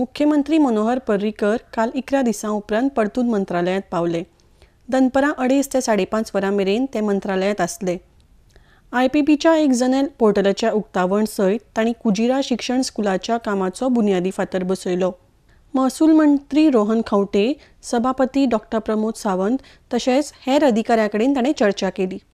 मुख्यमंत्री मनोहर पर्रीकर काल इकरा दिसां उपरांत परतून मंत्रालयांत पावले दनपरां अडेज ते साडेपांच वरां मेरेन ते मंत्रालयांत आसले आय पी एक जनेल पोर्टलाच्या उक्तावण सयत तांणी कुजिरा शिक्षण स्कुलाच्या कामाचो बुन्यादी फातर बसयलो महसूल मंत्री रोहन खंवटे सभापती डॉ प्रमोद सावंत तशेंच हेर अधिकाऱ्यां कडेन ताणें चर्चा केली